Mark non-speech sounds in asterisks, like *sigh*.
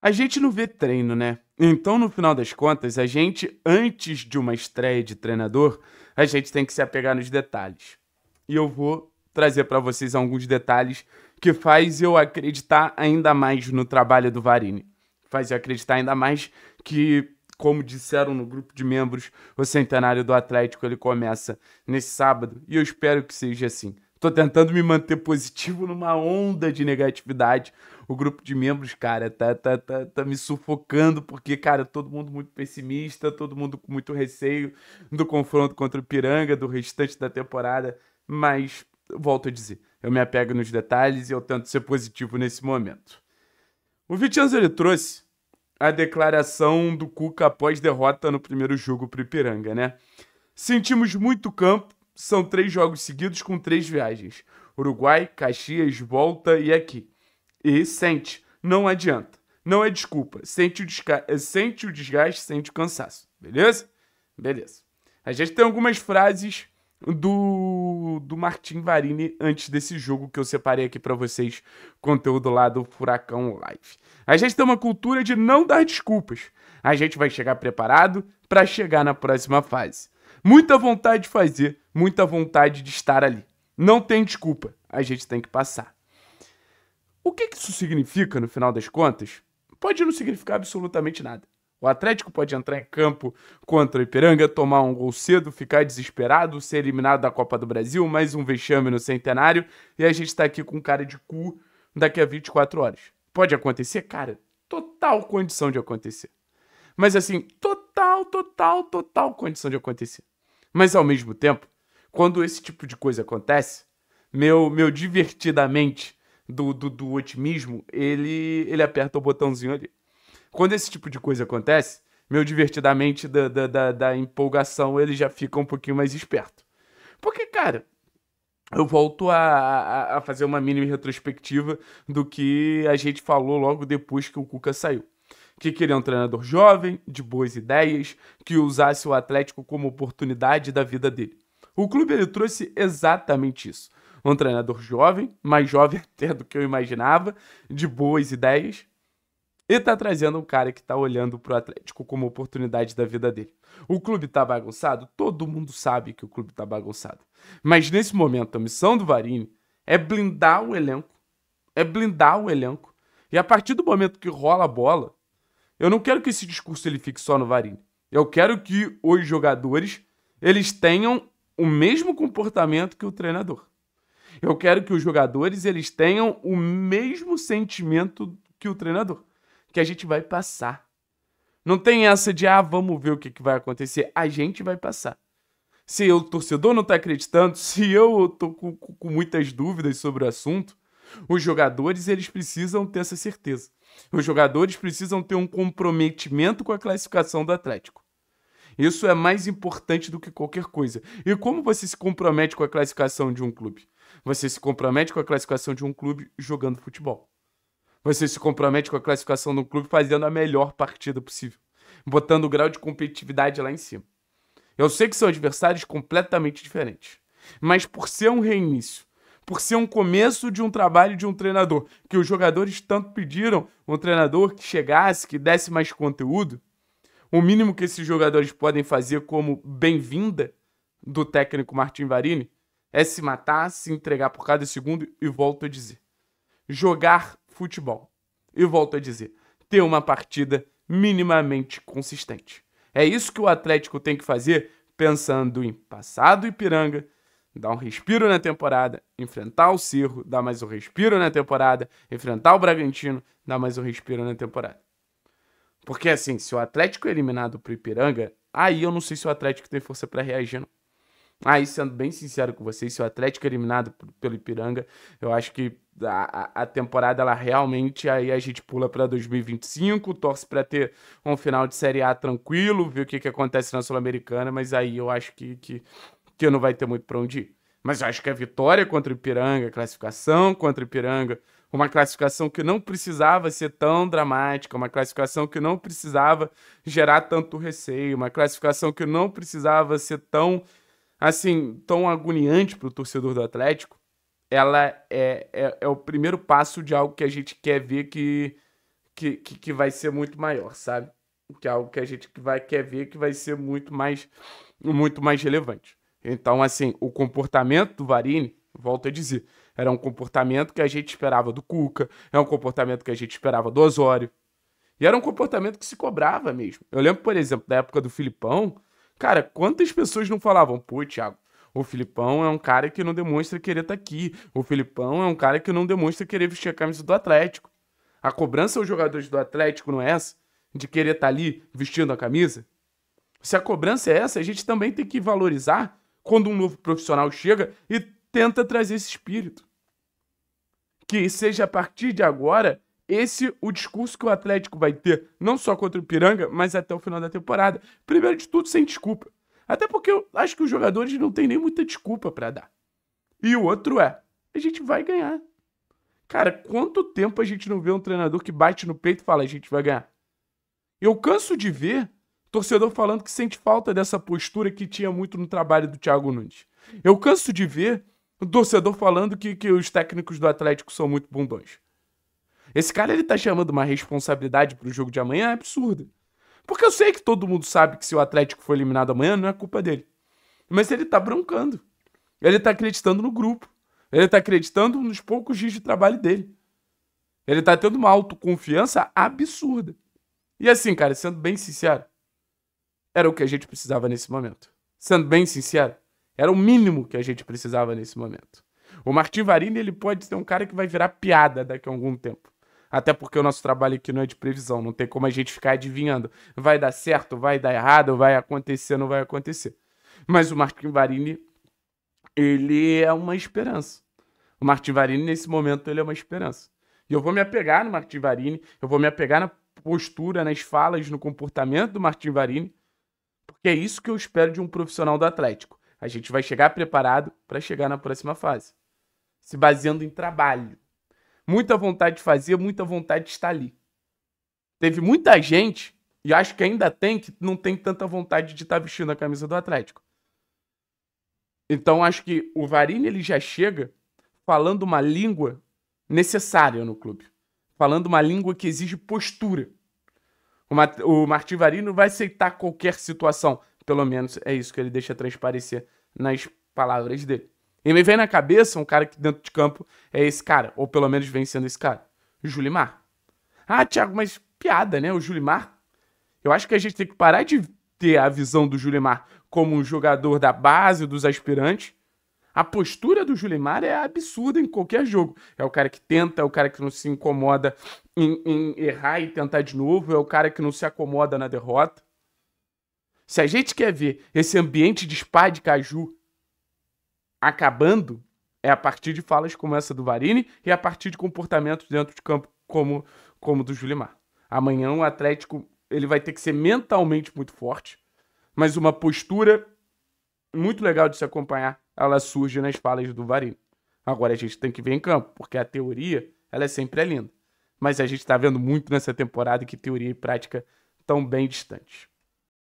A gente não vê treino, né? Então, no final das contas, a gente, antes de uma estreia de treinador, a gente tem que se apegar nos detalhes. E eu vou trazer para vocês alguns detalhes que faz eu acreditar ainda mais no trabalho do Varini. Faz eu acreditar ainda mais que, como disseram no grupo de membros, o centenário do Atlético ele começa nesse sábado e eu espero que seja assim. Tô tentando me manter positivo numa onda de negatividade. O grupo de membros, cara, tá, tá, tá, tá me sufocando, porque, cara, todo mundo muito pessimista, todo mundo com muito receio do confronto contra o Piranga, do restante da temporada. Mas, volto a dizer, eu me apego nos detalhes e eu tento ser positivo nesse momento. O Vitinho ele trouxe a declaração do Cuca após derrota no primeiro jogo pro Ipiranga, né? Sentimos muito campo, são três jogos seguidos com três viagens: Uruguai, Caxias, volta e aqui. E sente, não adianta. Não é desculpa. Sente o, eh, sente o desgaste, sente o cansaço. Beleza? Beleza. A gente tem algumas frases do, do Martin Varini antes desse jogo que eu separei aqui para vocês, conteúdo lá do Furacão Live. A gente tem uma cultura de não dar desculpas. A gente vai chegar preparado para chegar na próxima fase. Muita vontade de fazer, muita vontade de estar ali. Não tem desculpa, a gente tem que passar. O que, que isso significa no final das contas? Pode não significar absolutamente nada. O Atlético pode entrar em campo contra o Ipiranga, tomar um gol cedo, ficar desesperado, ser eliminado da Copa do Brasil, mais um vexame no centenário, e a gente tá aqui com cara de cu daqui a 24 horas. Pode acontecer? Cara, total condição de acontecer. Mas assim, total, total, total condição de acontecer. Mas ao mesmo tempo, quando esse tipo de coisa acontece, meu, meu divertidamente do, do, do otimismo, ele, ele aperta o botãozinho ali. Quando esse tipo de coisa acontece, meu divertidamente da, da, da, da empolgação, ele já fica um pouquinho mais esperto. Porque, cara, eu volto a, a, a, fazer uma mini retrospectiva do que a gente falou logo depois que o Cuca saiu. Que queria um treinador jovem, de boas ideias, que usasse o Atlético como oportunidade da vida dele. O clube ele trouxe exatamente isso. Um treinador jovem, mais jovem *laughs* até do que eu imaginava, de boas ideias, e tá trazendo um cara que tá olhando pro Atlético como oportunidade da vida dele. O clube tá bagunçado? Todo mundo sabe que o clube tá bagunçado. Mas nesse momento, a missão do Varini é blindar o elenco. É blindar o elenco. E a partir do momento que rola a bola, eu não quero que esse discurso ele fique só no Varini. Eu quero que os jogadores eles tenham o mesmo comportamento que o treinador. Eu quero que os jogadores eles tenham o mesmo sentimento que o treinador que a gente vai passar. Não tem essa de, ah, vamos ver o que, que vai acontecer. A gente vai passar. Se o torcedor não tá acreditando, *laughs* se eu tô com, com muitas dúvidas sobre o assunto, os jogadores eles precisam ter essa certeza. Os jogadores precisam ter um comprometimento com a classificação do Atlético. Isso é mais importante do que qualquer coisa. E como você se compromete com a classificação de um clube? Você se compromete com a classificação de um clube jogando futebol. Você se compromete com a classificação do clube fazendo a melhor partida possível, botando o grau de competitividade lá em cima. Eu sei que são adversários completamente diferentes, mas por ser um reinício, por ser um começo de um trabalho de um treinador, que os jogadores tanto pediram um treinador que chegasse, que desse mais conteúdo, o mínimo que esses jogadores podem fazer como bem-vinda do técnico Martin Varini é se matar, se entregar por cada segundo e volto a dizer. Jogar futebol. E volto a dizer, ter uma partida minimamente consistente. É isso que o Atlético tem que fazer pensando em passar do Ipiranga, dar um respiro na temporada, enfrentar o Cirro, dar mais um respiro na temporada, enfrentar o Bragantino, dar mais um respiro na temporada. Porque assim, se o Atlético é eliminado pro Ipiranga, aí eu não sei se o Atlético tem força para reagir. Não aí sendo bem sincero com vocês, se o Atlético é eliminado pelo Ipiranga, eu acho que a, a temporada ela realmente aí a gente pula para 2025, torce para ter um final de Série A tranquilo, ver o que, que acontece na Sul-Americana, mas aí eu acho que, que, que não vai ter muito para onde ir. Mas eu acho que a vitória contra o Ipiranga, a classificação contra o Ipiranga, uma classificação que não precisava ser tão dramática, uma classificação que não precisava gerar tanto receio, uma classificação que não precisava ser tão assim, tão agoniante para o torcedor do Atlético, ela é, é, é, o primeiro passo de algo que a gente quer ver que, que, que, que vai ser muito maior, sabe? Que é algo que a gente vai, quer ver que vai ser muito mais, muito mais relevante. Então, assim, o comportamento do Varini, volto a dizer, era um comportamento que a gente esperava do Cuca, é um comportamento que a gente esperava do Osório. E era um comportamento que se cobrava mesmo. Eu lembro, por exemplo, da época do Filipão, Cara, quantas pessoas não falavam, pô, Thiago, o Filipão é um cara que não demonstra querer estar tá aqui. O Filipão é um cara que não demonstra querer vestir a camisa do Atlético. A cobrança aos jogadores do Atlético não é essa? De querer estar tá ali vestindo a camisa? Se a cobrança é essa, a gente também tem que valorizar quando um novo profissional chega e tenta trazer esse espírito. Que seja a partir de agora esse o discurso que o Atlético vai ter, não só contra o Piranga, mas até o final da temporada. Primeiro de tudo, sem desculpa. Até porque eu acho que os jogadores não têm nem muita desculpa para dar. E o outro é, a gente vai ganhar. Cara, quanto tempo a gente não vê um treinador que bate no peito e fala, a gente vai ganhar? Eu canso de ver torcedor falando que sente falta dessa postura que tinha muito no trabalho do Thiago Nunes. Eu canso de ver o torcedor falando que, que os técnicos do Atlético são muito bundões esse cara ele tá chamando uma responsabilidade pro jogo de amanhã é absurda. Porque eu sei que todo mundo sabe que se o Atlético for eliminado amanhã, não é culpa dele. Mas ele tá broncando. Ele tá acreditando no grupo. Ele tá acreditando nos poucos dias de trabalho dele. Ele tá tendo uma autoconfiança absurda. E assim, cara, sendo bem sincero, era o que a gente precisava nesse momento. Sendo bem sincero, era o mínimo que a gente precisava nesse momento. O Martin Varini, ele pode ser um cara que vai virar piada daqui a algum tempo. Até porque o nosso trabalho aqui não é de previsão, não tem como a gente ficar adivinhando. Vai dar certo, vai dar errado, vai acontecer, não vai acontecer. Mas o Martin Varini, ele é uma esperança. O Martin Varini, nesse momento, ele é uma esperança. E eu vou me apegar no Martin Varini, eu vou me apegar na postura, nas falas, no comportamento do Martin Varini, porque é isso que eu espero de um profissional do Atlético. A gente vai chegar preparado para chegar na próxima fase, se baseando em trabalho muita vontade de fazer, muita vontade de estar ali. Teve muita gente, e acho que ainda tem, que não tem tanta vontade de estar vestindo a camisa do Atlético. Então acho que o Varini ele já chega falando uma língua necessária no clube, falando uma língua que exige postura. O, Mat o Martim Varini não vai aceitar qualquer situação, pelo menos é isso que ele deixa transparecer nas palavras dele. E me vem na cabeça um cara que dentro de campo é esse cara, ou pelo menos vem sendo esse cara, Julimar. Ah, Thiago, mas piada, né? O Julimar. Eu acho que a gente tem que parar de ter a visão do Julimar como um jogador da base dos aspirantes. A postura do Julimar é absurda em qualquer jogo. É o cara que tenta, é o cara que não se incomoda em, em errar e tentar de novo, é o cara que não se acomoda na derrota. Se a gente quer ver esse ambiente de spa de caju acabando é a partir de falas como essa do Varini e a partir de comportamentos dentro de campo como, como do Julimar. Amanhã o Atlético ele vai ter que ser mentalmente muito forte, mas uma postura muito legal de se acompanhar, ela surge nas falas do Varini. Agora a gente tem que ver em campo, porque a teoria ela é sempre é linda. Mas a gente está vendo muito nessa temporada que teoria e prática estão bem distantes.